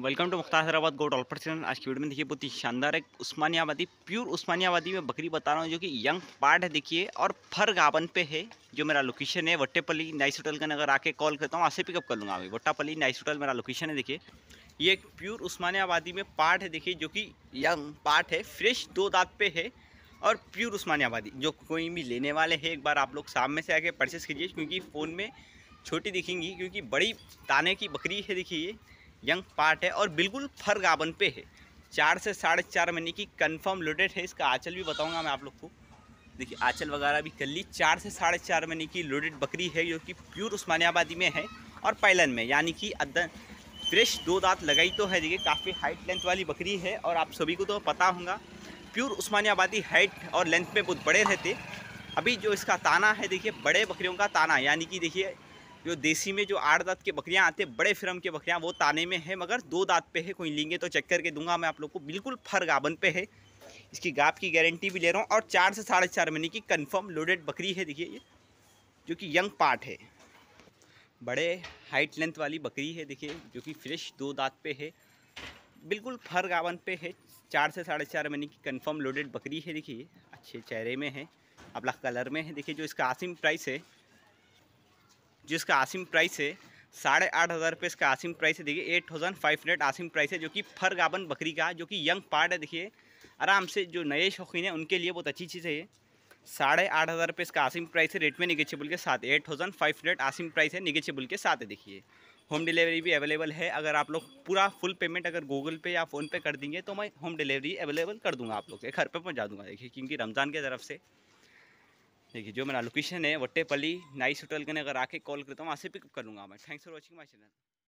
welcome to Mukhtar Hyderabad goat ऑलपर channel आज की वीडियो में देखिए बहुत ही शानदार एक आबादी प्योर आबादी में बकरी बता रहा हूँ जो कि यंग पार्ट है देखिए और फर गावन पे है जो मेरा लोकेशन है वट्टेपल्ली नाइस होटल का नगर आके कॉल करता हूँ वहाँ से पिकअप कर लूँगा अभी वट्टापल्ली नाइस होटल मेरा लोकेशन है देखिए ये एक प्योर आबादी में पार्ट है देखिए जो कि यंग पार्ट है फ्रेश दो दाँत पे है और प्योर आबादी जो कोई भी लेने वाले हैं एक बार आप लोग सामने से आके परचेस कीजिए क्योंकि फ़ोन में छोटी दिखेंगी क्योंकि बड़ी ताने की बकरी है देखिए यंग पार्ट है और बिल्कुल गाबन पे है चार से साढ़े चार महीने की कंफर्म लोडेड है इसका आंचल भी बताऊंगा मैं आप लोग को देखिए आंचल वगैरह भी कर ली चार से साढ़े चार महीने की लोडेड बकरी है जो कि प्योर उस्मानियाबादी में है और पैलन में यानी कि अदन फ्रेश दो दांत लगाई तो है देखिए काफ़ी हाइट लेंथ वाली बकरी है और आप सभी को तो पता होगा प्योर उस्मानियाबादी हाइट और लेंथ में बहुत बड़े रहते अभी जो इसका ताना है देखिए बड़े बकरियों का ताना यानी कि देखिए जो देसी में जो आठ दांत के बकरियाँ आते हैं बड़े फ्रम के बकरियाँ वो ताने में है मगर दो दांत पे है कोई लेंगे तो चेक करके दूंगा मैं आप लोग को बिल्कुल फर गाबन पे है इसकी गाप की गारंटी भी ले रहा हूँ और चार से साढ़े चार महीने की कन्फर्म लोडेड बकरी है देखिए ये जो कि यंग पार्ट है बड़े हाइट लेंथ वाली बकरी है देखिए जो कि फ्रेश दो दांत पे है बिल्कुल फर गावन पे है चार से साढ़े चार महीने की कंफर्म लोडेड बकरी है देखिए अच्छे चेहरे में है अपना कलर में है देखिए जो इसका आसिम प्राइस है जिसका आसिम प्राइस है साढ़े आठ हज़ार रुपये इसका आसिम प्राइस है देखिए एट थाउजेंड फाइव हंड्रेड आसिम प्राइस है जो कि फर गाबन बकरी का जो कि यंग पार्ट है देखिए आराम से जो नए शौकीन हैं उनके लिए बहुत अच्छी चीज़ है ये साढ़े आठ हज़ार रुपये इसका आसिम प्राइस है रेट में निगेचेबल के साथ एट थाउजेंड फाइव हंड्रेड आसिम प्राइस है निगेचेबल के साथ है देखिए होम डिलीवरी भी अवेलेबल है अगर आप लोग पूरा फुल पेमेंट अगर गूगल पे या फ़ोन पे कर देंगे तो मैं होम डिलीवरी अवेलेबल कर दूंगा आप लोग के घर पे पहुंचा दूंगा देखिए क्योंकि रमज़ान की तरफ से देखिए जो मेरा लोकेशन है वट्टेपल्ली नाइस होटल के अगर आके कॉल करता हूँ वहाँ से पिकअप कर लूँगा मैं thanks for watching my channel